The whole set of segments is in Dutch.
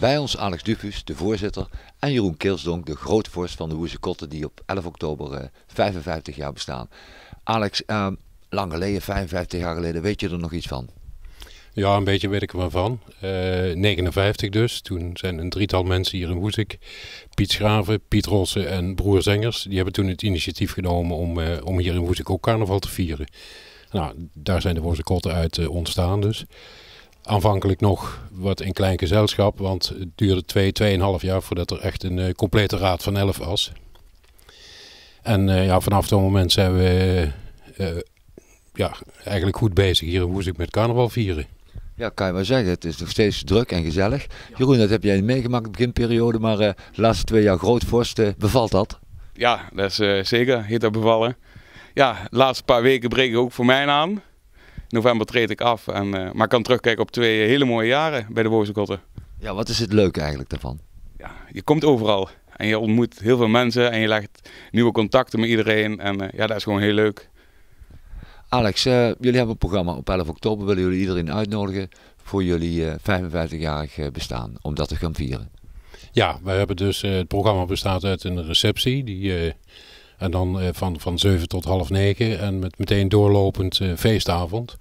Bij ons Alex Dufus, de voorzitter, en Jeroen Kilsdonk de grootvorst van de Woezekotten, Kotten, die op 11 oktober 55 eh, jaar bestaan. Alex, ehm, lang geleden, 55 jaar geleden, weet je er nog iets van? Ja, een beetje weet ik er maar van. 59 eh, dus. Toen zijn een drietal mensen hier in Woezek. Piet Schraven, Piet Rossen en Broer Zengers. Die hebben toen het initiatief genomen om, eh, om hier in Woezek ook carnaval te vieren. Nou, daar zijn de Kotten uit ontstaan dus aanvankelijk nog wat in klein gezelschap, want het duurde twee, tweeënhalf jaar voordat er echt een eh, complete raad van elf was. En eh, ja, vanaf dat moment zijn we eh, ja, eigenlijk goed bezig hier in ik met carnaval vieren. Ja, kan je wel zeggen. Het is nog steeds druk en gezellig. Jeroen, dat heb jij meegemaakt in de beginperiode, maar de laatste twee jaar Grootvorst, bevalt dat? Ja, dat is zeker. Heet dat bevallen. Ja, de laatste paar weken breken ook voor mij aan november treed ik af. En, eh, maar kan terugkijken op twee hele mooie jaren bij de Boze Ja, wat is het leuke eigenlijk daarvan? Ja, je komt overal. En je ontmoet heel veel mensen en je legt nieuwe contacten met iedereen. En eh, ja, dat is gewoon heel leuk. Alex, eh, jullie hebben een programma op 11 oktober. Willen jullie iedereen uitnodigen voor jullie 55-jarig bestaan, om dat te gaan vieren? Ja, wij hebben dus, het programma bestaat uit een receptie die en dan eh, van, van 7 tot half 9 en met meteen doorlopend eh, feestavond.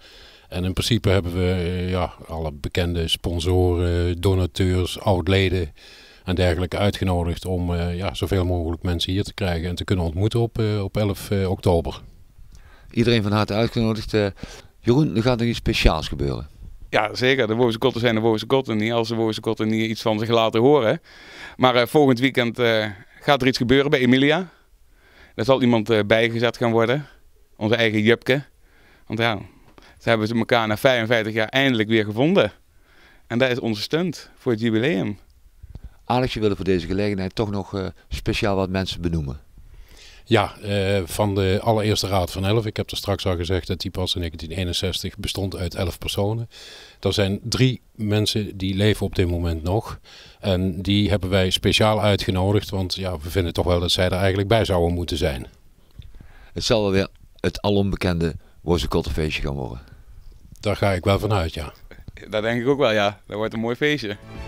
En in principe hebben we eh, ja, alle bekende sponsoren, donateurs, oud-leden en dergelijke uitgenodigd om ja, zoveel mogelijk mensen hier te krijgen en te kunnen ontmoeten op, op 11 oktober. Iedereen van harte uitgenodigd. Jeroen, er gaat er iets speciaals gebeuren. Ja, zeker. De Woerse Kotten zijn de Woerse Kotten niet. Als de Woerse Kotten niet iets van zich laten horen. Maar volgend weekend gaat er iets gebeuren bij Emilia. Er zal iemand eh, bijgezet gaan worden. Onze eigen Jupke. Want ja, ze hebben ze elkaar na 55 jaar eindelijk weer gevonden. En dat is onze stunt voor het jubileum. Alex, je wilde voor deze gelegenheid toch nog eh, speciaal wat mensen benoemen. Ja, eh, van de allereerste raad van elf. Ik heb er straks al gezegd dat die pas in 1961 bestond uit 11 personen. Er zijn drie mensen die leven op dit moment nog. En die hebben wij speciaal uitgenodigd, want ja, we vinden toch wel dat zij er eigenlijk bij zouden moeten zijn. Het zal wel weer het alombekende Wozenkotte feestje gaan worden. Daar ga ik wel vanuit, ja. Dat denk ik ook wel, ja. Dat wordt een mooi feestje.